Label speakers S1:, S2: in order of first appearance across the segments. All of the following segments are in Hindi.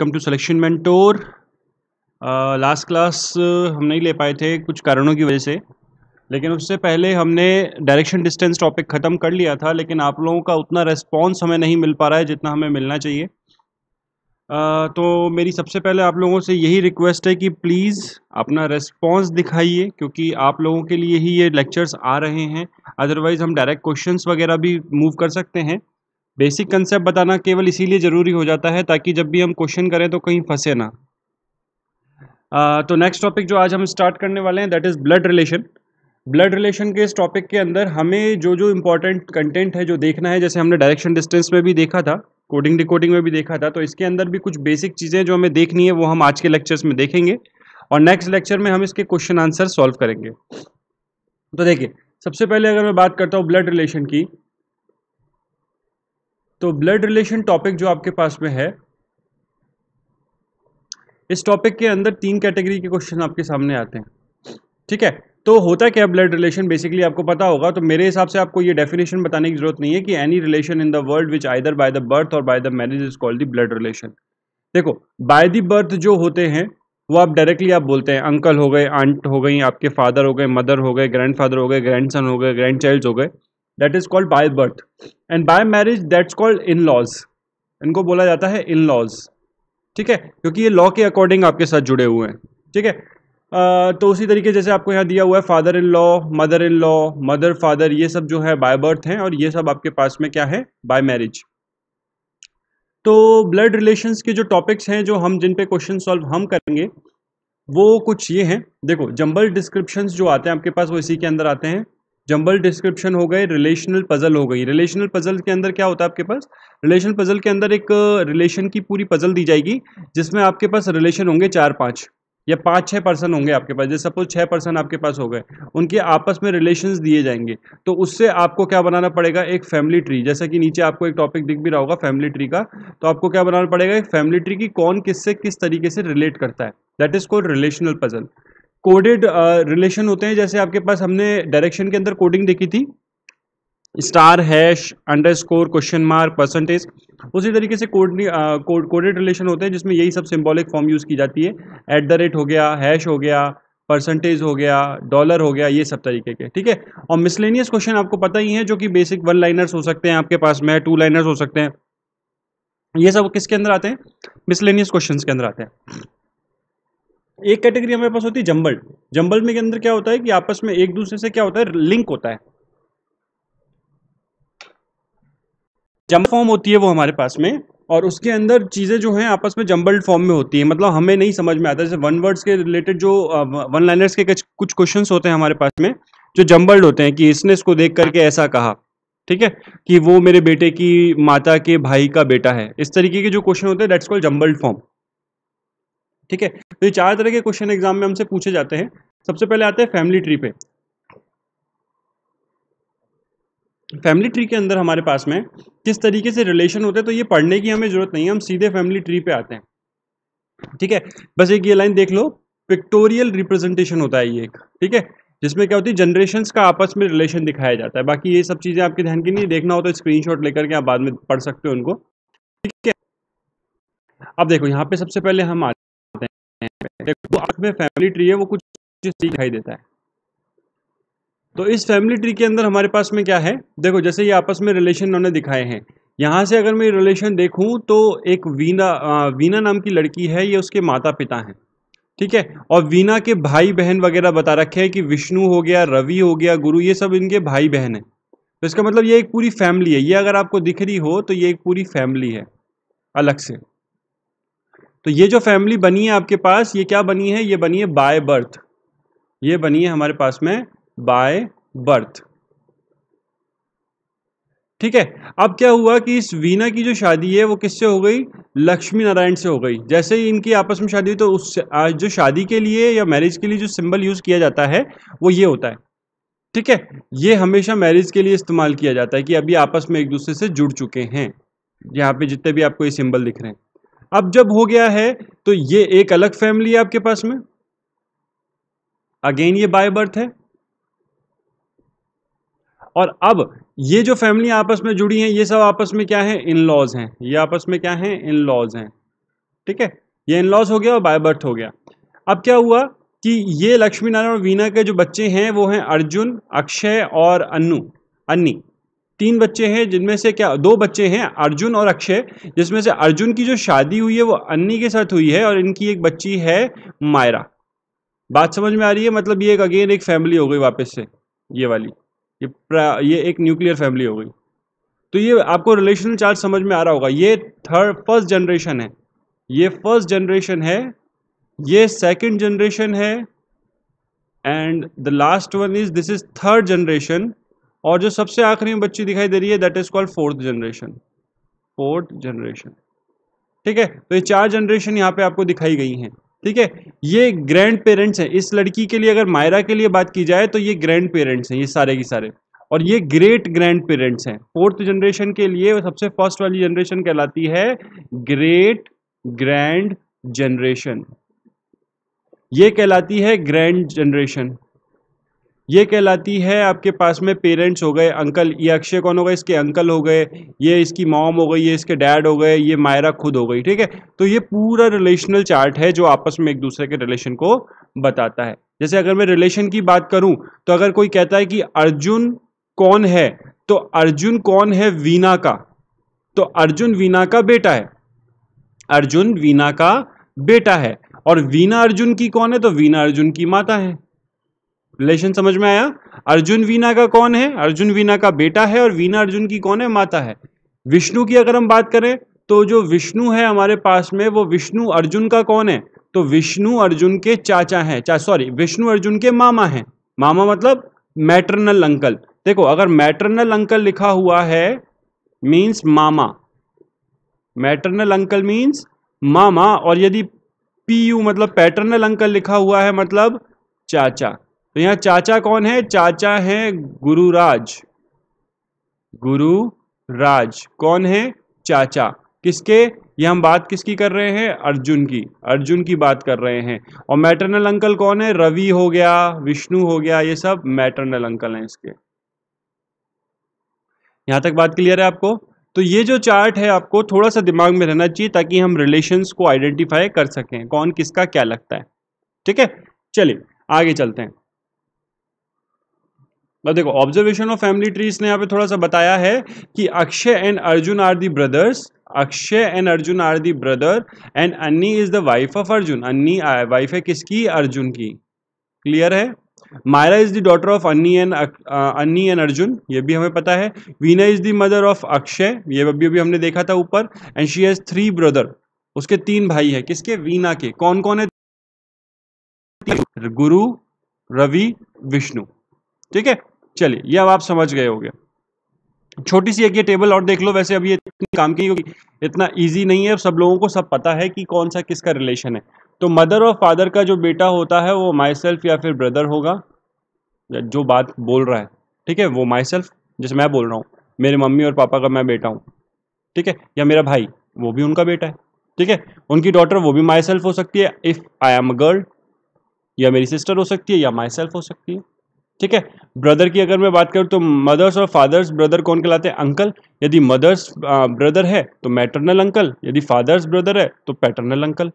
S1: Come to selection mentor last class हम नहीं ले पाए थे कुछ कारणों की वजह से लेकिन उससे पहले हमने डायरेक्शन डिस्टेंस टॉपिक ख़त्म कर लिया था लेकिन आप लोगों का उतना रेस्पॉन्स हमें नहीं मिल पा रहा है जितना हमें मिलना चाहिए uh, तो मेरी सबसे पहले आप लोगों से यही रिक्वेस्ट है कि प्लीज़ अपना रेस्पॉन्स दिखाइए क्योंकि आप लोगों के लिए ही ये लेक्चर्स आ रहे हैं अदरवाइज़ हम डायरेक्ट क्वेश्चंस वगैरह भी मूव कर सकते हैं बेसिक कंसेप्ट बताना केवल इसीलिए ज़रूरी हो जाता है ताकि जब भी हम क्वेश्चन करें तो कहीं फंसे ना आ, तो नेक्स्ट टॉपिक जो आज हम स्टार्ट करने वाले हैं that is blood relation blood relation के इस टॉपिक के अंदर हमें जो जो इम्पोर्टेंट कंटेंट है जो देखना है जैसे हमने डायरेक्शन डिस्टेंस में भी देखा था कोडिंग डिकोडिंग में भी देखा था तो इसके अंदर भी कुछ बेसिक चीज़ें जो हमें देखनी है वो हम आज के लेक्चर्स में देखेंगे और नेक्स्ट लेक्चर में हम इसके क्वेश्चन आंसर सॉल्व करेंगे तो देखिए सबसे पहले अगर मैं बात करता हूँ ब्लड रिलेशन की तो ब्लड रिलेशन टॉपिक जो आपके पास में है इस टॉपिक के अंदर तीन कैटेगरी के क्वेश्चन आपके सामने आते हैं ठीक है तो होता क्या ब्लड रिलेशन बेसिकली आपको पता होगा तो मेरे हिसाब से आपको ये डेफिनेशन बताने की जरूरत नहीं है कि any relation in the world which either by the birth और by the marriage is called the blood relation देखो बाय द बर्थ जो होते हैं वो आप डायरेक्टली आप बोलते हैं अंकल हो गए आंट हो गई आपके फादर हो गए मदर हो गए ग्रैंड फादर हो गए ग्रैंड हो गए ग्रैंड चाइल्ड हो गए that is called by birth and by marriage that's called in laws इनको बोला जाता है इन लॉज ठीक है क्योंकि ये लॉ के अकॉर्डिंग आपके साथ जुड़े हुए हैं ठीक है आ, तो उसी तरीके जैसे आपको यहाँ दिया हुआ है father in law mother in law mother father ये सब जो है बाय बर्थ हैं और ये सब आपके पास में क्या है बाय मैरिज तो ब्लड रिलेशंस के जो टॉपिक्स हैं जो हम जिन पे क्वेश्चन सॉल्व हम करेंगे वो कुछ ये हैं देखो जंबल डिस्क्रिप्शंस जो आते हैं आपके पास वो इसी के अंदर आते हैं जंबल डिस्क्रिप्शन हो गए रिलेशनल पजल हो गई रिलेशनल पजल के अंदर क्या होता है आपके पास रिलेशन पजल के अंदर एक रिलेशन की पूरी पजल दी जाएगी जिसमें आपके पास रिलेशन होंगे चार पाँच या पाँच छः पर्सन होंगे आपके पास जैसे सपोज छः पर्सन आपके पास हो गए उनके आपस में रिलेशन दिए जाएंगे तो उससे आपको क्या बनाना पड़ेगा एक फैमिली ट्री जैसा कि नीचे आपको एक टॉपिक दिख भी रहा होगा फैमिली ट्री का तो आपको क्या बनाना पड़ेगा एक फैमिली ट्री की कौन किससे किस तरीके से रिलेट करता है that is called relational puzzle coded relation uh, होते हैं जैसे आपके पास हमने डायरेक्शन के अंदर कोडिंग देखी थी star hash underscore question mark percentage उसी तरीके से कोड कोडेड रिलेशन होते हैं जिसमें यही सब सिम्बॉलिक फॉर्म यूज़ की जाती है एट द रेट हो गया हैश हो गया परसेंटेज हो गया डॉलर हो गया ये सब तरीके के ठीक है और मिसलेनियस क्वेश्चन आपको पता ही है जो कि बेसिक वन लाइनर्स हो सकते हैं आपके पास में टू लाइनर्स हो सकते हैं ये सब किसके अंदर आते हैं मिसलेनियस क्वेश्चन के अंदर आते हैं एक कैटेगरी हमारे पास होती है जम्बल्ड जम्बल में के अंदर क्या होता है कि आपस में एक दूसरे से क्या होता है लिंक होता है जम फॉर्म होती है वो हमारे पास में और उसके अंदर चीज़ें जो हैं आपस में जम्बल्ड फॉर्म में होती है मतलब हमें नहीं समझ में आता जैसे वन वर्ड्स के रिलेटेड जो वन लाइनर्स के कुछ क्वेश्चन होते हैं हमारे पास में जो जम्बल्ड होते हैं कि इसने इसको देख करके ऐसा कहा ठीक है कि वो मेरे बेटे की माता के भाई का बेटा है इस तरीके के जो क्वेश्चन होते हैं डेट्स कॉल्ड जम्बल्ड फॉर्म ठीक है तो ये चार तरह के क्वेश्चन एग्जाम में हमसे पूछे जाते हैं सबसे पहले आते हैं फैमिली ट्री पे फैमिली ट्री के अंदर हमारे पास में किस तरीके से रिलेशन होते हैं तो ये पढ़ने की हमें जरूरत नहीं है हम सीधे फैमिली ट्री पे आते हैं ठीक है बस एक ये लाइन देख लो पिक्टोरियल रिप्रेजेंटेशन होता है ये एक ठीक है जिसमें क्या होती है जनरेशन का आपस में रिलेशन दिखाया जाता है बाकी ये सब चीज़ें आपके ध्यान की नहीं देखना हो तो स्क्रीन लेकर के आप बाद में पढ़ सकते हो उनको ठीक है अब देखो यहाँ पे सबसे पहले हम आ देखो आर्ट में फैमिली ट्री है वो कुछ दिखाई देता है तो इस फैमिली ट्री के अंदर हमारे पास में क्या है देखो जैसे ये आपस में रिलेशन उन्होंने दिखाए हैं यहाँ से अगर मैं रिलेशन देखूँ तो एक वीना आ, वीना नाम की लड़की है ये उसके माता पिता हैं ठीक है और वीना के भाई बहन वगैरह बता रखे हैं कि विष्णु हो गया रवि हो गया गुरु ये सब इनके भाई बहन हैं तो इसका मतलब ये एक पूरी फैमिली है ये अगर आपको दिख रही हो तो ये एक पूरी फैमिली है अलग से तो ये जो फैमिली बनी है आपके पास ये क्या बनी है ये बनी है बाय बर्थ ये बनी है हमारे पास में बाय बर्थ ठीक है अब क्या हुआ कि इस वीना की जो शादी है वो किससे हो गई लक्ष्मी नारायण से हो गई जैसे ही इनकी आपस में शादी हुई तो उस जो शादी के लिए या मैरिज के लिए जो सिंबल यूज़ किया जाता है वो ये होता है ठीक है ये हमेशा मैरिज के लिए इस्तेमाल किया जाता है कि अभी आपस में एक दूसरे से जुड़ चुके हैं यहाँ पे जितने भी आपको ये सिंबल दिख रहे हैं अब जब हो गया है तो ये एक अलग फैमिली है आपके पास में अगेन ये बाय बर्थ है और अब ये जो फैमिली आपस में जुड़ी हैं ये सब आपस में क्या है इन लॉज हैं ये आपस में क्या है इन लॉज हैं ठीक है ये इन लॉज हो गया और बाय बर्थ हो गया अब क्या हुआ कि ये लक्ष्मी नारायण और वीना के जो बच्चे हैं वो हैं अर्जुन अक्षय और अन्नू अन्नी तीन बच्चे हैं जिनमें से क्या दो बच्चे हैं अर्जुन और अक्षय जिसमें से अर्जुन की जो शादी हुई है वो अन्नी के साथ हुई है और इनकी एक बच्ची है मायरा बात समझ में आ रही है मतलब ये एक अगेन एक फैमिली हो गई वापस से ये वाली ये ये एक न्यूक्लियर फैमिली हो गई तो ये आपको रिलेशनल चार्ज समझ में आ रहा होगा ये थर्ड फर्स्ट जनरेशन है ये फर्स्ट जनरेशन है ये सेकंड जनरेशन है and the last one is this is third generation और जो सबसे आखिरी में बच्ची दिखाई दे रही है that is called fourth generation fourth generation ठीक है तो ये चार जनरेशन यहाँ पे आपको दिखाई गई हैं ठीक है ये ग्रैंड पेरेंट्स हैं इस लड़की के लिए अगर मायरा के लिए बात की जाए तो ये ग्रैंड पेरेंट्स हैं ये सारे के सारे और ये ग्रेट ग्रैंड पेरेंट्स हैं फोर्थ जनरेशन के लिए सबसे फर्स्ट वाली जनरेशन कहलाती है ग्रेट ग्रैंड जनरेशन ये कहलाती है ग्रैंड जनरेशन ये कहलाती है आपके पास में पेरेंट्स हो गए अंकल ये अक्षय कौन हो गए इसके अंकल हो गए ये इसकी मॉम हो गई ये इसके डैड हो गए ये मायरा खुद हो गई ठीक है तो ये पूरा रिलेशनल चार्ट है जो आपस में एक दूसरे के रिलेशन को बताता है जैसे अगर मैं रिलेशन की बात करूं तो अगर कोई कहता है कि अर्जुन कौन है तो अर्जुन कौन है वीना का तो अर्जुन वीना का बेटा है अर्जुन वीना का बेटा है और वीना अर्जुन की कौन है तो वीना अर्जुन की माता है रिलेशन समझ में आया अर्जुन वीना का कौन है अर्जुन वीना का बेटा है और वीना अर्जुन की कौन है माता है विष्णु की अगर हम बात करें तो जो विष्णु है हमारे पास में वो विष्णु अर्जुन का कौन है तो विष्णु अर्जुन के चाचा हैं चा सॉरी विष्णु अर्जुन के मामा हैं मामा मतलब मैटरनल अंकल देखो अगर मैटरनल अंकल लिखा हुआ है मीन्स मामा मैटरनल अंकल मीन्स मामा और यदि पी यू मतलब पैटर्नल अंकल लिखा हुआ है मतलब चाचा तो यहां चाचा कौन है चाचा है गुरुराज गुरु राज कौन है चाचा किसके ये हम बात किसकी कर रहे हैं अर्जुन की अर्जुन की बात कर रहे हैं और मैटरनल अंकल कौन है रवि हो गया विष्णु हो गया ये सब मैटरनल अंकल हैं इसके यहां तक बात क्लियर है आपको तो ये जो चार्ट है आपको थोड़ा सा दिमाग में रहना चाहिए ताकि हम रिलेशंस को आइडेंटिफाई कर सकें कौन किसका क्या लगता है ठीक है चलिए आगे चलते हैं अब देखो ऑब्जर्वेशन ऑफ फैमिली ट्रीज ने यहाँ पे थोड़ा सा बताया है कि Akshay and Arjun are the brothers Akshay and Arjun are the brother and Anni is the wife of Arjun Anni wife है किसकी अर्जुन की क्लियर है Myra is the daughter of Anni and Anni and Arjun ये भी हमें पता है Veena is the mother of Akshay ये अभी अभी हमने देखा था ऊपर and she has three brother उसके तीन भाई है किसके वीना के कौन कौन है गुरु रवि विष्णु ठीक है चलिए ये अब आप समझ गए होंगे छोटी सी एक ये टेबल और देख लो वैसे अभी इतनी काम की होगी इतना इजी नहीं है सब लोगों को सब पता है कि कौन सा किसका रिलेशन है तो मदर और फादर का जो बेटा होता है वो माई सेल्फ या फिर ब्रदर होगा जो बात बोल रहा है ठीक है वो माई सेल्फ जैसे मैं बोल रहा हूँ मेरे मम्मी और पापा का मैं बेटा हूँ ठीक है या मेरा भाई वो भी उनका बेटा है ठीक है उनकी डॉटर वो भी माई सेल्फ हो सकती है if I am a girl या मेरी सिस्टर हो सकती है या माई सेल्फ हो सकती है ठीक है ब्रदर की अगर मैं बात करूँ तो मदर्स और फादर्स ब्रदर कौन कहलाते हैं अंकल यदि मदर्स ब्रदर है तो मैटरनल अंकल यदि फादर्स ब्रदर है तो पैटर्नल अंकल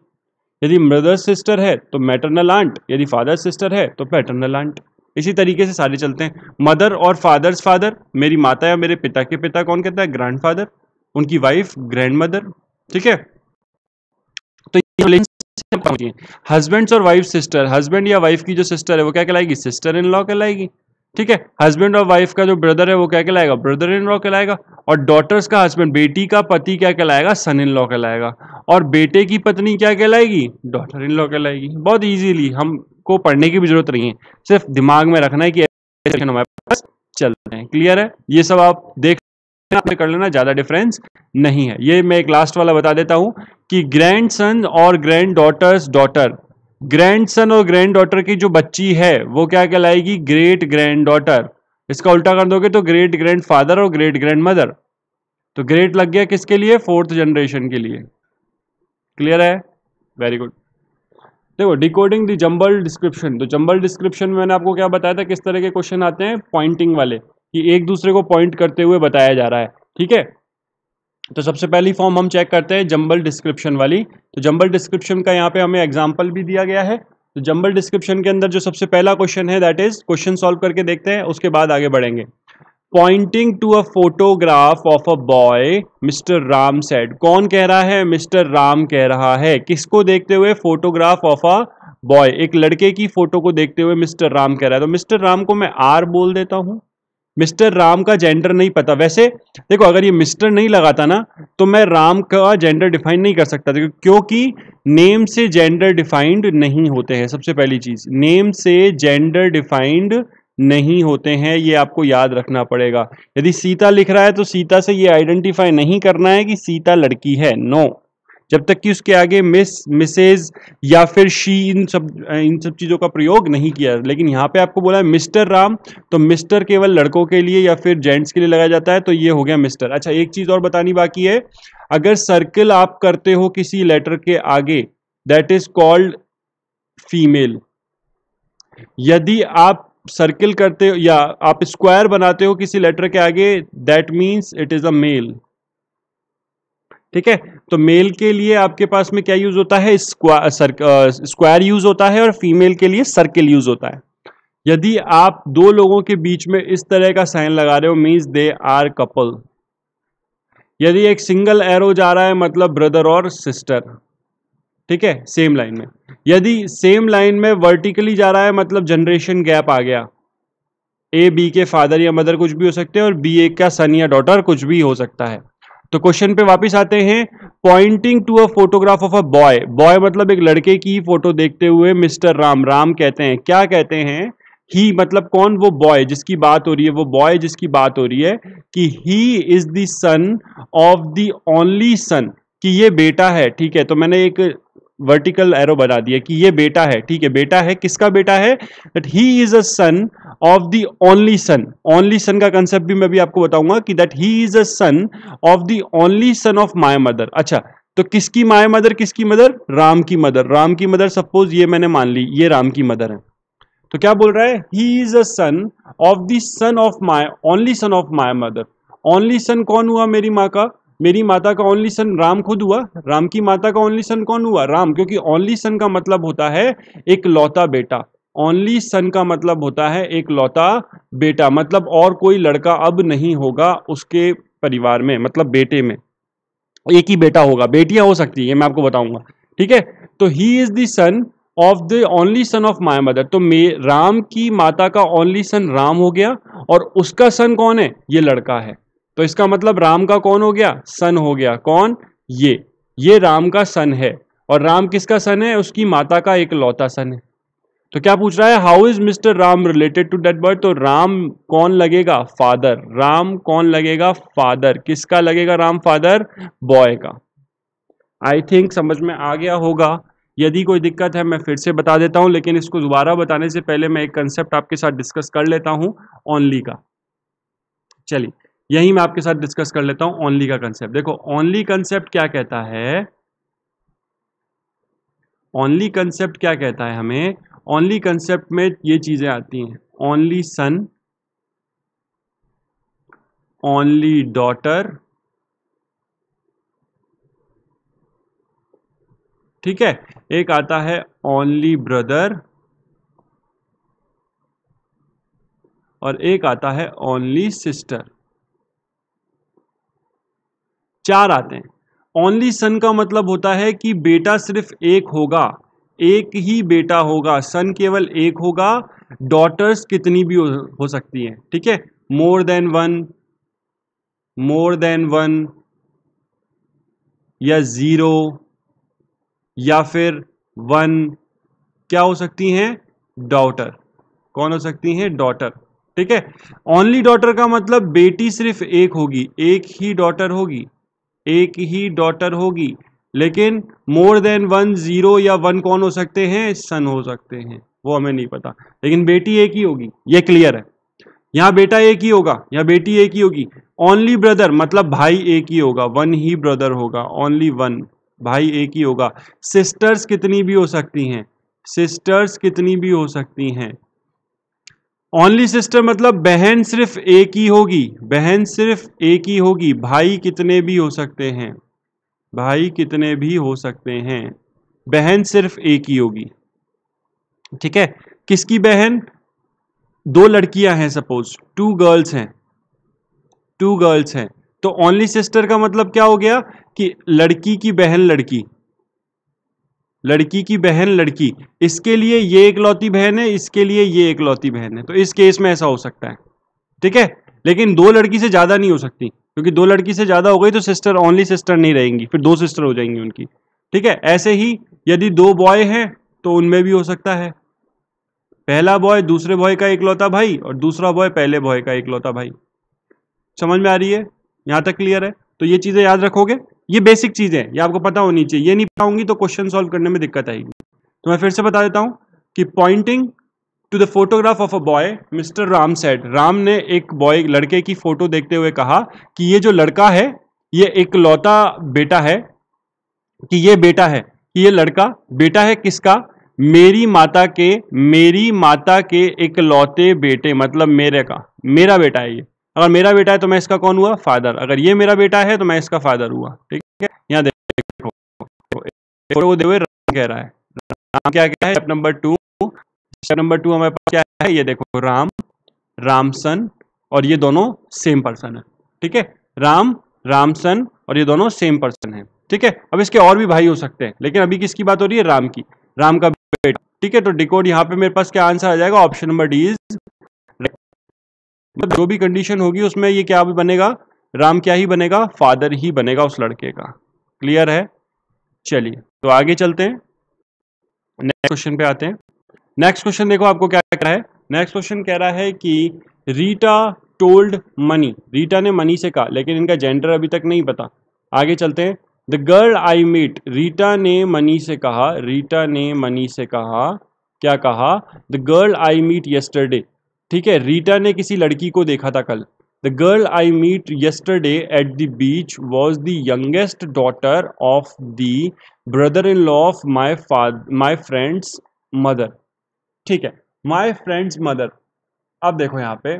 S1: यदि मदर्स सिस्टर है तो मैटरनल आंट यदि फादर सिस्टर है तो पैटर्नल आंट इसी तरीके से सारे चलते हैं मदर और फादर्स फादर मेरी माता या मेरे पिता के पिता कौन कहता है ग्रैंड फादर उनकी वाइफ ग्रैंड मदर ठीक है तो पहुंची हस्बैंड्स और वाइफ सिस्टर हस्बैंड या वाइफ की जो सिस्टर है वो क्या कहलाएगी सिस्टर इन लॉ कहलाएगी ठीक है हस्बैंड और वाइफ का जो ब्रदर है वो क्या कहलाएगा ब्रदर इन लॉ कहलाएगा और डॉटर्स का हस्बैंड बेटी का पति क्या कहलाएगा सन इन लॉ कहलाएगा और बेटे की पत्नी क्या कहलाएगी डॉटर इन लॉ कहलाएगी बहुत ईजीली हमको पढ़ने की भी जरूरत नहीं है सिर्फ दिमाग में रखना है कि हमारे पास चल रहे हैं क्लियर है ये सब आप देख आपने कर लेना ज़्यादा डिफरेंस नहीं है ये मैं एक लास्ट वाला बता देता हूं कि ग्रैंड सन और granddaughters daughter grandson और ग्रैंड डॉटर की जो बच्ची है वो क्या कहलाएगी ग्रेट ग्रैंड डॉटर इसका उल्टा कर दोगे तो ग्रेट ग्रैंड फादर और ग्रेट ग्रैंड मदर तो ग्रेट लग गया किसके लिए फोर्थ जनरेशन के लिए क्लियर है वेरी गुड देखो डिकोडिंग दी जंबल डिस्क्रिप्शन तो जंबल डिस्क्रिप्शन में मैंने आपको क्या बताया था किस तरह के क्वेश्चन आते हैं पॉइंटिंग वाले कि एक दूसरे को पॉइंट करते हुए बताया जा रहा है ठीक है तो सबसे पहली फॉर्म हम चेक करते हैं जंबल डिस्क्रिप्शन वाली तो जंबल डिस्क्रिप्शन का यहाँ पे हमें एग्जाम्पल भी दिया गया है तो जंबल डिस्क्रिप्शन के अंदर जो सबसे पहला क्वेश्चन है दैट इज क्वेश्चन सॉल्व करके देखते हैं उसके बाद आगे बढ़ेंगे pointing to a photograph of a boy mister Ram said कौन कह रहा है मिस्टर राम कह रहा है किसको देखते हुए फोटोग्राफ ऑफ अ बॉय एक लड़के की फोटो को देखते हुए मिस्टर राम कह रहा है तो मिस्टर राम को मैं आर बोल देता हूँ मिस्टर राम का जेंडर नहीं पता वैसे देखो अगर ये मिस्टर नहीं लगाता ना तो मैं राम का जेंडर डिफाइन नहीं कर सकता देखो क्योंकि नेम से जेंडर डिफाइंड नहीं होते हैं सबसे पहली चीज नेम से जेंडर डिफाइंड नहीं होते हैं ये आपको याद रखना पड़ेगा यदि सीता लिख रहा है तो सीता से ये आइडेंटिफाई नहीं करना है कि सीता लड़की है नो no. जब तक कि उसके आगे मिस मिसेज या फिर शी इन सब इन सब चीज़ों का प्रयोग नहीं किया लेकिन यहाँ पे आपको बोला है मिस्टर राम तो मिस्टर केवल लड़कों के लिए या फिर जेंट्स के लिए लगाया जाता है तो ये हो गया मिस्टर अच्छा एक चीज़ और बतानी बाकी है अगर सर्कल आप करते हो किसी लेटर के आगे दैट इज कॉल्ड फीमेल यदि आप सर्किल करते हो या आप स्क्वायर बनाते हो किसी लेटर के आगे that means it is a male ठीक है तो मेल के लिए आपके पास में क्या यूज होता है स्क्वायर यूज होता है और फीमेल के लिए सर्किल यूज होता है यदि आप दो लोगों के बीच में इस तरह का साइन लगा रहे हो मीन्स दे आर कपल यदि एक सिंगल एरो जा रहा है मतलब ब्रदर और सिस्टर ठीक है सेम लाइन में यदि सेम लाइन में वर्टिकली जा रहा है मतलब जनरेशन गैप आ गया ए बी के फादर या मदर कुछ भी हो सकते हैं और बी ए का सन या डॉटर कुछ भी हो सकता है तो क्वेश्चन पे वापस आते हैं pointing to a photograph of a boy boy मतलब एक लड़के की फोटो देखते हुए मिस्टर राम राम कहते हैं क्या कहते हैं ही मतलब कौन वो बॉय जिसकी बात हो रही है वो बॉय जिसकी बात हो रही है कि he is the son of the only son कि ये बेटा है ठीक है तो मैंने एक वर्टिकल एरो बना दिया कि ये बेटा है ठीक है बेटा है किसका बेटा है that he is a son of the only son only son का कंसेप्ट भी मैं भी आपको बताऊंगा कि that he is a son of the only son of my mother अच्छा तो किसकी माए मदर किसकी मदर राम की मदर राम की मदर सपोज ये मैंने मान ली ये राम की मदर है तो क्या बोल रहा है he is a son of the son of my only son of my mother only son कौन हुआ मेरी माँ का मेरी माता का ओनली सन राम खुद हुआ राम की माता का ओनली सन कौन हुआ राम क्योंकि ओनली सन का मतलब होता है एक लौता बेटा ओनली सन का मतलब होता है एक लौता बेटा मतलब और कोई लड़का अब नहीं होगा उसके परिवार में मतलब बेटे में एक ही बेटा होगा बेटियां हो सकती है मैं आपको बताऊंगा ठीक है तो he is the son of the only son of my mother तो मे राम की माता का ओनली सन राम हो गया और उसका सन कौन है ये लड़का है तो इसका मतलब राम का कौन हो गया सन हो गया कौन ये ये राम का सन है और राम किसका सन है उसकी माता का एक लौता सन है तो क्या पूछ रहा है how is mister Ram related to that bird तो राम कौन लगेगा फादर राम कौन लगेगा फादर किसका लगेगा राम फादर बॉय का आई थिंक समझ में आ गया होगा यदि कोई दिक्कत है मैं फिर से बता देता हूं लेकिन इसको दोबारा बताने से पहले मैं एक कंसेप्ट आपके साथ डिस्कस कर लेता हूं ओनली का चलिए यही मैं आपके साथ डिस्कस कर लेता हूं ओनली का कंसेप्ट देखो ओनली कंसेप्ट क्या कहता है ओनली कंसेप्ट क्या कहता है हमें ओनली कंसेप्ट में ये चीजें आती हैं ओनली सन ओनली डॉटर ठीक है एक आता है ओनली ब्रदर और एक आता है ओनली सिस्टर चार आते हैं ओनली सन का मतलब होता है कि बेटा सिर्फ एक होगा एक ही बेटा होगा सन केवल एक होगा डॉटर्स कितनी भी हो, हो सकती हैं ठीक है more than one more than one या ज़ीरो या फिर वन क्या हो सकती हैं डॉटर कौन हो सकती हैं डॉटर ठीक है ओनली डॉटर का मतलब बेटी सिर्फ एक होगी एक ही डॉटर होगी एक ही डॉटर होगी लेकिन मोर देन वन ज़ीरो या वन कौन हो सकते हैं सन हो सकते हैं वो हमें नहीं पता लेकिन बेटी एक ही होगी ये क्लियर है यहाँ बेटा एक ही होगा या बेटी एक ही होगी ओनली ब्रदर मतलब भाई एक ही होगा वन ही ब्रदर होगा ओनली वन भाई एक ही होगा सिस्टर्स कितनी भी हो सकती हैं सिस्टर्स कितनी भी हो सकती हैं ओनली सिस्टर मतलब बहन सिर्फ एक ही होगी बहन सिर्फ एक ही होगी भाई कितने भी हो सकते हैं भाई कितने भी हो सकते हैं बहन सिर्फ एक ही होगी ठीक है किसकी बहन दो लड़कियां हैं सपोज टू गर्ल्स हैं टू गर्ल्स हैं तो ओनली सिस्टर का मतलब क्या हो गया कि लड़की की बहन लड़की लड़की की बहन लड़की इसके लिए ये इकलौती बहन है इसके लिए ये इकलौती बहन है तो इस केस में ऐसा हो सकता है ठीक है लेकिन दो लड़की से ज़्यादा नहीं हो सकती क्योंकि दो लड़की से ज़्यादा हो गई तो सिस्टर ओनली सिस्टर नहीं रहेंगी फिर दो सिस्टर हो जाएंगी उनकी ठीक है ऐसे ही यदि दो बॉय हैं तो उनमें भी हो सकता है पहला बॉय दूसरे बॉय का इकलौता भाई और दूसरा बॉय पहले बॉय का इकलौता भाई समझ में आ रही है यहां तक क्लियर है तो ये चीज़ें याद रखोगे ये बेसिक चीज़ है ये आपको पता होनी चाहिए ये नहीं पाऊंगी तो क्वेश्चन सॉल्व करने में दिक्कत आएगी तो मैं फिर से बता देता हूँ कि pointing to the photograph of a boy mister Ram said Ram ने एक बॉय लड़के की फोटो देखते हुए कहा कि ये जो लड़का है ये एक लौता बेटा है कि ये बेटा है कि ये लड़का बेटा है किसका मेरी माता के मेरी माता के एक लौते बेटे मतलब मेरे का मेरा बेटा है ये अगर मेरा बेटा है तो मैं इसका कौन हुआ फादर अगर ये मेरा बेटा है तो मैं इसका फादर हुआ ठीक है यहाँ देखो वो देवे राम कह रहा है राम क्या क्या है नंबर टू नंबर टू हमारे पास क्या है ये देखो राम रामसन और ये दोनों सेम पर्सन है ठीक है राम रामसन और ये दोनों सेम पर्सन है ठीक है अब इसके और भी भाई हो सकते हैं लेकिन अभी किसकी बात हो रही है राम की राम का बेटा ठीक है तो डिकोड यहाँ पे मेरे पास क्या आंसर आ जाएगा ऑप्शन नंबर डी इज मतलब जो भी कंडीशन होगी उसमें ये क्या बनेगा राम क्या ही बनेगा फादर ही बनेगा उस लड़के का क्लियर है चलिए तो आगे चलते हैं नेक्स्ट क्वेश्चन पे आते हैं नेक्स्ट क्वेश्चन देखो आपको क्या कह रहा है नेक्स्ट क्वेश्चन कह रहा है कि रीटा टोल्ड मनी रीटा ने मनी से कहा लेकिन इनका जेंडर अभी तक नहीं पता आगे चलते हैं the girl I meet Rita ने मनी से कहा रीटा ने मनी से कहा क्या कहा the girl I meet yesterday ठीक है रीटा ने किसी लड़की को देखा था कल the girl I meet yesterday at the beach was the youngest daughter of the brother in law of my father my friend's mother ठीक है माई फ्रेंड्स मदर अब देखो यहाँ पे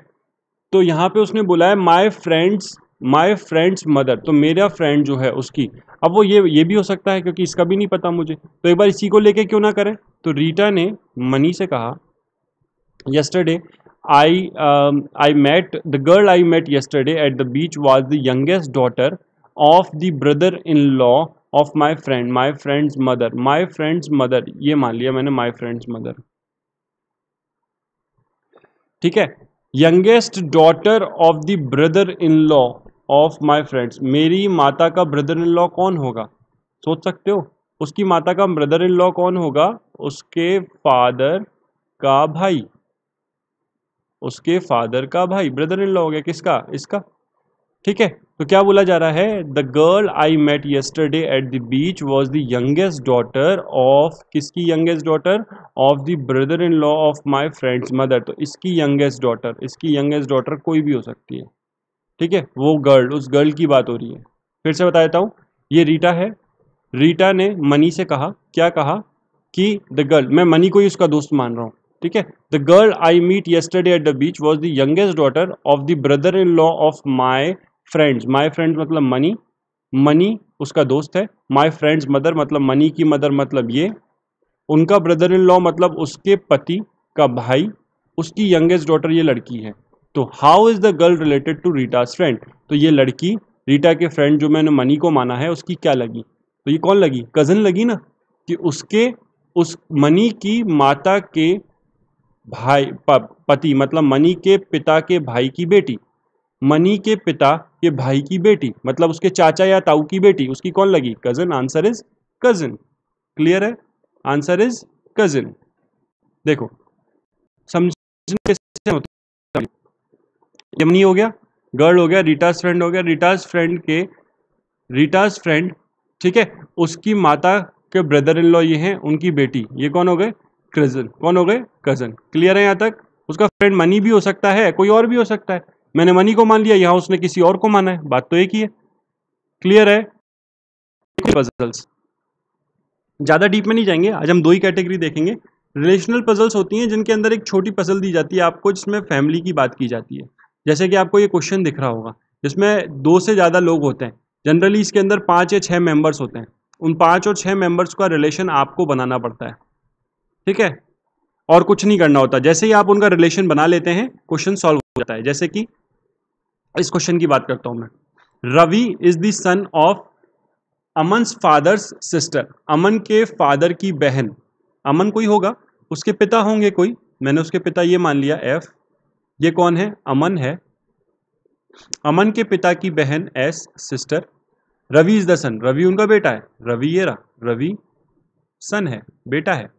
S1: तो यहाँ पे उसने बोला है my friend's my friend's mother तो मेरा फ्रेंड जो है उसकी अब वो ये ये भी हो सकता है क्योंकि इसका भी नहीं पता मुझे तो एक बार इसी को लेके क्यों ना करें तो रीटा ने मनी से कहा yesterday I I met the girl I met yesterday at the beach was the youngest daughter of the brother in law of my friend my friend's mother my friend's mother ये मान लिया मैंने माई फ्रेंड्स मदर ठीक है youngest daughter of the brother in law of my friend's मेरी माता का ब्रदर इन लॉ कौन होगा सोच सकते हो उसकी माता का ब्रदर इन लॉ कौन होगा उसके फादर का भाई उसके फादर का भाई ब्रदर इन लॉ हो गया किसका इसका ठीक है तो क्या बोला जा रहा है the girl I met yesterday at the beach was the youngest daughter of किसकी youngest daughter of the brother in law of my friend's mother तो इसकी यंगेस्ट डॉटर इसकी यंगेस्ट डॉटर कोई भी हो सकती है ठीक है वो गर्ल उस गर्ल की बात हो रही है फिर से बता देता हूँ ये रीटा है रीटा ने मनी से कहा क्या कहा कि द गर्ल मैं मनी को ही उसका दोस्त मान रहा हूँ ठीक है the girl I meet yesterday at the beach was the youngest daughter of the brother in law of my friend's my friend's मतलब मनी मनी उसका दोस्त है माई फ्रेंड्स मदर मतलब मनी की मदर मतलब ये उनका ब्रदर इन लॉ मतलब उसके पति का भाई उसकी यंगेस्ट डॉटर ये लड़की है तो how is the girl related to Rita's friend तो ये लड़की रीटा के फ्रेंड जो मैंने मनी को माना है उसकी क्या लगी तो ये कौन लगी कज़न लगी ना कि उसके उस मनी की माता के भाई पति मतलब मनी के पिता के भाई की बेटी मनी के पिता के भाई की बेटी मतलब उसके चाचा या ताऊ की बेटी उसकी कौन लगी cousin answer is cousin clear है आंसर इज कजन देखो समझने यमनी हो गया गर्ल हो गया रीटास फ्रेंड हो गया रीटास फ्रेंड के रीटास फ्रेंड ठीक है उसकी माता के ब्रदर इन लॉ ये हैं उनकी बेटी ये कौन हो गए कजन कौन हो गए कजन क्लियर है यहाँ तक उसका फ्रेंड मनी भी हो सकता है कोई और भी हो सकता है मैंने मनी को मान लिया यहाँ उसने किसी और को माना है बात तो एक ही है क्लियर है पजल्स ज़्यादा डीप में नहीं जाएंगे आज हम दो ही कैटेगरी देखेंगे रिलेशनल पजल्स होती हैं जिनके अंदर एक छोटी पजल दी जाती है आपको जिसमें फैमिली की बात की जाती है जैसे कि आपको ये क्वेश्चन दिख रहा होगा जिसमें दो से ज़्यादा लोग होते हैं जनरली इसके अंदर पाँच या छः मेंबर्स होते हैं उन पाँच और छः मेंबर्स का रिलेशन आपको बनाना पड़ता है ठीक है और कुछ नहीं करना होता जैसे ही आप उनका रिलेशन बना लेते हैं क्वेश्चन सॉल्व हो जाता है जैसे कि इस क्वेश्चन की बात करता हूं मैं Ravi is the son of Aman father's sister Aman के फादर की बहन अमन कोई होगा उसके पिता होंगे कोई मैंने उसके पिता ये मान लिया एफ ये कौन है अमन है अमन के पिता की बहन as sister Ravi is the son Ravi उनका बेटा है रवि ये रवि सन है बेटा है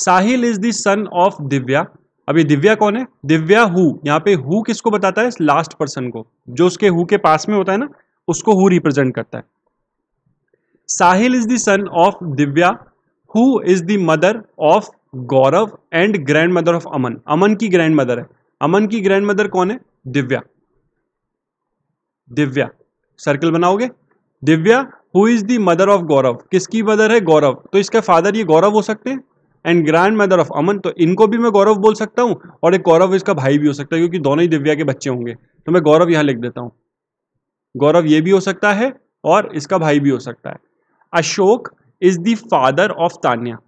S1: Sahil is the son of Divya अभी दिव्या कौन है दिव्या हु यहाँ पे हु किसको बताता है लास्ट पर्सन को जो उसके हु के पास में होता है ना उसको हु रिप्रेजेंट करता है Sahil is the son of Divya who is the mother of Gaurav and grandmother of Aman Aman की ग्रैंड मदर है अमन की ग्रैंड मदर कौन है दिव्या दिव्या सर्कल बनाओगे Divya who is the mother of Gaurav किसकी मदर है गौरव तो इसका फादर ये गौरव हो सकते हैं and grandmother of Aman तो इनको भी मैं गौरव बोल सकता हूँ और एक गौरव इसका भाई भी हो सकता है क्योंकि दोनों ही दिव्या के बच्चे होंगे तो मैं गौरव यहाँ लिख देता हूँ गौरव ये भी हो सकता है और इसका भाई भी हो सकता है Ashok is the father of Tanya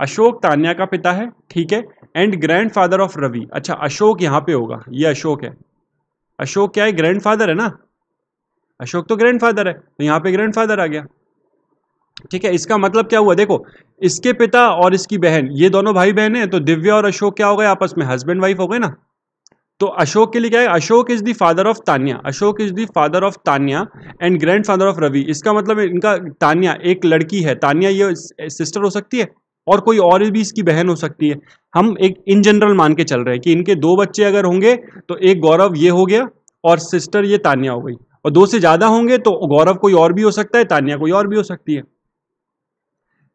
S1: Ashok Tanya का पिता है ठीक है and grandfather of Ravi अच्छा अशोक यहाँ पे होगा ये अशोक है अशोक क्या है ग्रैंड फादर है ना अशोक तो ग्रैंड फादर है तो यहाँ पे ग्रैंड फादर आ गया ठीक है इसका मतलब क्या हुआ देखो इसके पिता और इसकी बहन ये दोनों भाई बहन हैं तो दिव्या और अशोक क्या हो गए आपस में हस्बैंड वाइफ हो गए ना तो अशोक के लिए क्या है Ashok is the father of Tanya Ashok is the father of Tanya and grandfather of Ravi इसका मतलब इनका तानिया एक लड़की है तानिया ये सिस्टर हो सकती है और कोई और भी इसकी बहन हो सकती है हम एक इन जनरल मान के चल रहे हैं कि इनके दो बच्चे अगर होंगे तो एक गौरव ये हो गया और सिस्टर ये तानिया हो गई और दो से ज़्यादा होंगे तो गौरव कोई और भी हो सकता है तानिया कोई और भी हो सकती है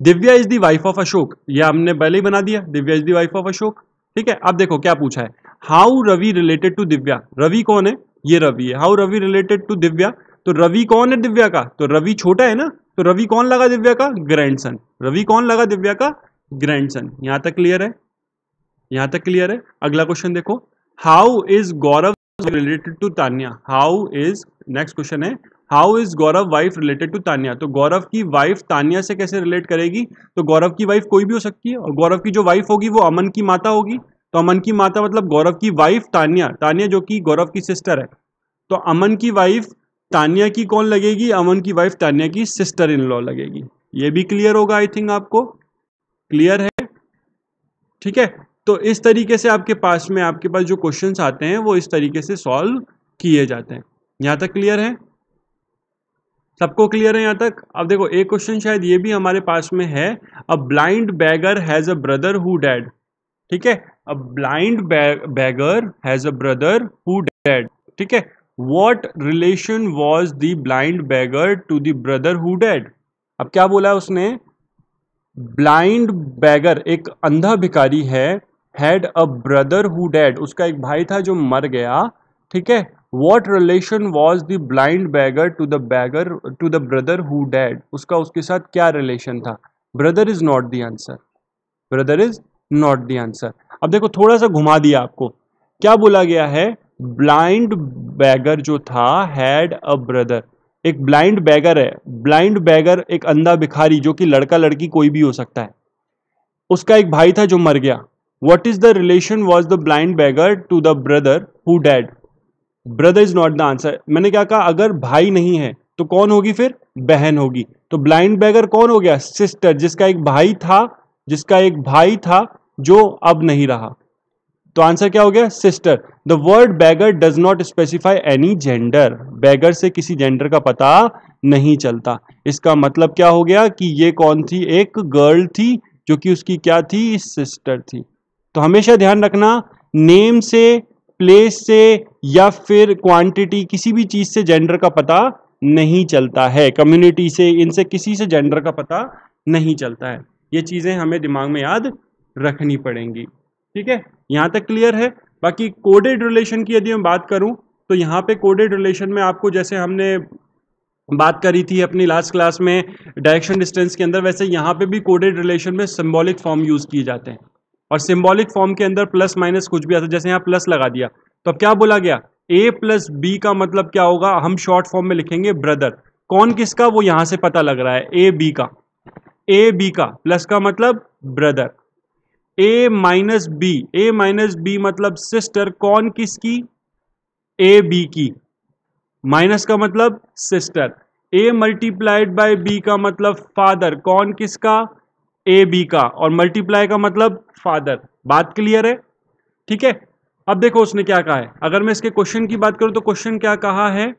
S1: Divya is the wife of Ashok ये हमने पहले ही बना दिया Divya is the wife of Ashok ठीक है अब देखो क्या पूछा है how Ravi related to Divya Ravi कौन है ये रवि है how Ravi related to Divya तो रवि कौन है दिव्या का तो रवि छोटा है ना तो रवि कौन लगा दिव्या का ग्रैंडसन रवि कौन लगा दिव्या का ग्रैंडसन यहां तक क्लियर है यहां तक क्लियर है अगला क्वेश्चन देखो how is Gaurav related to Tanya how is next question है how is Gaurav wife related to Tanya तो गौरव की वाइफ तानिया से कैसे रिलेट करेगी तो गौरव की वाइफ कोई भी हो सकती है और गौरव की जो वाइफ होगी वो अमन की माता होगी तो अमन की माता मतलब गौरव की वाइफ तानिया तानिया जो कि गौरव की सिस्टर है तो अमन की वाइफ तानिया की कौन लगेगी अमन की वाइफ तानिया की सिस्टर इन लॉ लगेगी ये भी क्लियर होगा आई थिंक आपको क्लियर है ठीक है तो इस तरीके से आपके पास में आपके पास जो क्वेश्चंस आते हैं वो इस तरीके से सॉल्व किए जाते हैं यहाँ तक क्लियर है सबको क्लियर है यहाँ तक अब देखो एक क्वेश्चन शायद ये भी हमारे पास में है a blind beggar has a brother who died ठीक है a blind beggar has a brother who died ठीक है what relation was the blind beggar to the brother who died अब क्या बोला उसने ब्लाइंड बैगर एक अंधा भिकारी है had a brother who died उसका एक भाई था जो मर गया ठीक है what relation was the blind beggar to the beggar to the brother who died उसका उसके साथ क्या रिलेशन था brother is not the answer brother is not the answer अब देखो थोड़ा सा घुमा दिया आपको क्या बोला गया है ब्लाइंड बैगर जो था हैड अ ब्रदर एक ब्लाइंड बैगर है ब्लाइंड बैगर एक अंधा भिखारी जो कि लड़का लड़की कोई भी हो सकता है उसका एक भाई था जो मर गया what is the relation was the blind beggar to the brother who died brother is not the answer मैंने क्या कहा अगर भाई नहीं है तो कौन होगी फिर बहन होगी तो ब्लाइंड बैगर कौन हो गया सिस्टर जिसका एक भाई था जिसका एक भाई था जो अब नहीं रहा तो आंसर क्या हो गया sister the word beggar does not specify any gender beggar से किसी जेंडर का पता नहीं चलता इसका मतलब क्या हो गया कि ये कौन थी एक गर्ल थी जो कि उसकी क्या थी सिस्टर थी तो हमेशा ध्यान रखना नेम से प्लेस से या फिर क्वांटिटी किसी भी चीज़ से जेंडर का पता नहीं चलता है कम्युनिटी से इनसे किसी से जेंडर का पता नहीं चलता है ये चीज़ें हमें दिमाग में याद रखनी पड़ेंगी ठीक है यहाँ तक क्लियर है बाकी कोडेड रिलेशन की यदि मैं बात करूँ तो यहाँ पे कोडेड रिलेशन में आपको जैसे हमने बात करी थी अपनी लास्ट क्लास में डायरेक्शन डिस्टेंस के अंदर वैसे यहाँ पे भी कोडेड रिलेशन में सिम्बॉलिक फॉर्म यूज़ किए जाते हैं और सिम्बॉलिक फॉर्म के अंदर प्लस माइनस कुछ भी आता जैसे यहाँ प्लस लगा दिया तो अब क्या बोला गया ए प्लस बी का मतलब क्या होगा हम शॉर्ट फॉर्म में लिखेंगे ब्रदर कौन किसका वो यहाँ से पता लग रहा है ए बी का ए बी का प्लस का मतलब brother A minus B A minus B मतलब सिस्टर कौन किसकी ए बी की माइनस का मतलब sister A multiplied by B का मतलब फादर कौन किसका ए बी का और मल्टीप्लाई का मतलब फादर बात क्लियर है ठीक है अब देखो उसने क्या कहा है अगर मैं इसके क्वेश्चन की बात करूं तो क्वेश्चन क्या कहा है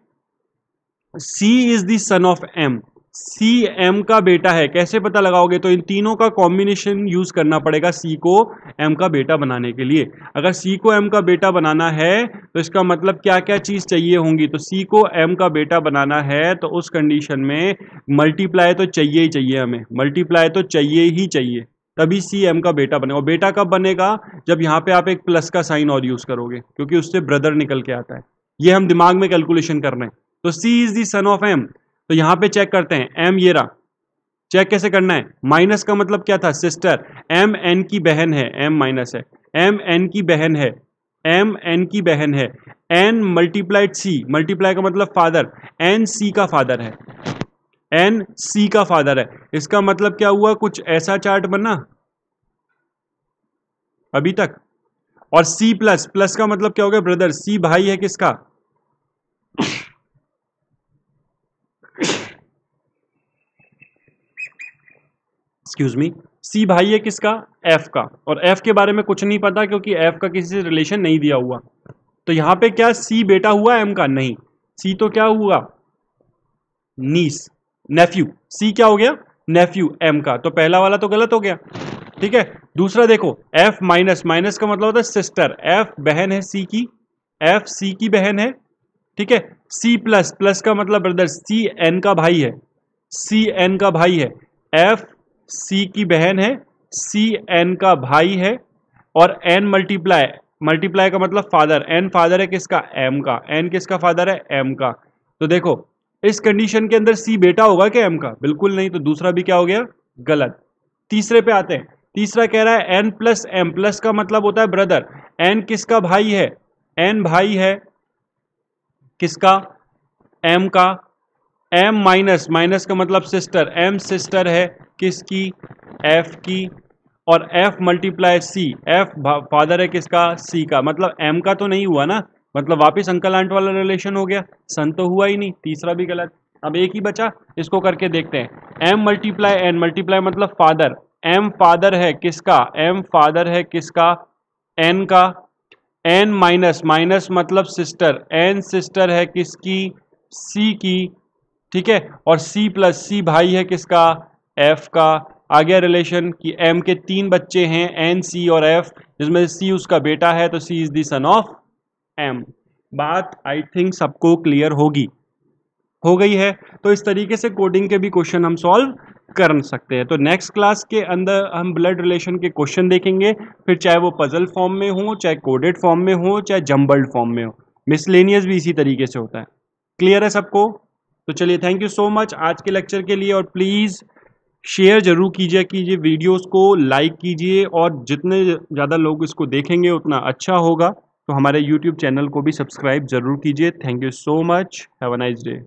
S1: C is son of M C M का बेटा है कैसे पता लगाओगे तो इन तीनों का कॉम्बिनेशन यूज करना पड़ेगा सी को एम का बेटा बनाने के लिए अगर सी को एम का बेटा बनाना है तो इसका मतलब क्या क्या चीज़ चाहिए होंगी तो सी को एम का बेटा बनाना है तो उस कंडीशन में मल्टीप्लाई तो चाहिए ही चाहिए हमें मल्टीप्लाई तो चाहिए ही चाहिए तभी सी एम का बेटा बनेगा और बेटा कब बनेगा जब यहाँ पे आप एक प्लस का साइन और यूज़ करोगे क्योंकि उससे ब्रदर निकल के आता है ये हम दिमाग में कैलकुलेशन कर रहे हैं तो C is the son of M तो यहां पे चेक करते हैं एम ये रहा चेक कैसे करना है माइनस का मतलब क्या था सिस्टर एम एन की बहन है एम माइनस है एम एन की बहन है एम एन की बहन है एन मल्टीप्लाइड सी मल्टीप्लाई का मतलब फादर एन सी का फादर है एन सी का फादर है इसका मतलब क्या हुआ कुछ ऐसा चार्ट बना अभी तक और सी प्लस प्लस का मतलब क्या हो गया ब्रदर सी भाई है किसका एक्सक्यूज मी सी भाई है किसका एफ का और एफ के बारे में कुछ नहीं पता क्योंकि एफ का किसी से रिलेशन नहीं दिया हुआ तो यहाँ पे क्या सी बेटा हुआ एम का नहीं सी तो क्या हुआ नीस नेफ्यू सी क्या हो गया नेफ्यू एम का तो पहला वाला तो गलत हो गया ठीक है दूसरा देखो एफ माइनस माइनस का मतलब होता है सिस्टर एफ बहन है सी की एफ सी की बहन है ठीक है सी प्लस प्लस का मतलब ब्रदर सी एन का भाई है सी एन का भाई है एफ सी की बहन है सी एन का भाई है और एन मल्टीप्लाई मल्टीप्लाई का मतलब फादर एन फादर है किसका एम का एन किसका फादर है एम का तो देखो इस कंडीशन के अंदर सी बेटा होगा क्या एम का बिल्कुल नहीं तो दूसरा भी क्या हो गया गलत तीसरे पे आते हैं तीसरा कह रहा है एन प्लस एम प्लस का मतलब होता है ब्रदर एन किसका भाई है एन भाई है किसका एम का एम माइनस माइनस का मतलब सिस्टर एम सिस्टर है किसकी एफ की और F multiply C F father है किसका सी का मतलब एम का तो नहीं हुआ ना मतलब वापस अंकल आंट वाला रिलेशन हो गया सन तो हुआ ही नहीं तीसरा भी गलत अब एक ही बचा इसको करके देखते हैं एम मल्टीप्लाई एन मल्टीप्लाई मतलब फादर एम फादर है किसका एम फादर है किसका एन का एन माइनस माइनस मतलब सिस्टर एन सिस्टर है किसकी सी की ठीक है और सी प्लस सी भाई है किसका एफ का आ गया रिलेशन कि एम के तीन बच्चे हैं एन सी और एफ जिसमें सी उसका बेटा है तो C is the son of M बात आई थिंक सबको क्लियर होगी हो गई है तो इस तरीके से कोडिंग के भी क्वेश्चन हम सॉल्व कर सकते हैं तो नेक्स्ट क्लास के अंदर हम ब्लड रिलेशन के क्वेश्चन देखेंगे फिर चाहे वो पजल फॉर्म में हो चाहे कोडेड फॉर्म में हो चाहे जम्बल्ड फॉर्म में हो मिसलेनियस भी इसी तरीके से होता है क्लियर है सबको तो चलिए थैंक यू सो मच आज के लेक्चर के लिए और प्लीज़ शेयर जरूर कीजिए कीजिए वीडियोस को लाइक कीजिए और जितने ज़्यादा लोग इसको देखेंगे उतना अच्छा होगा तो हमारे यूट्यूब चैनल को भी सब्सक्राइब ज़रूर कीजिए thank you so much have a nice day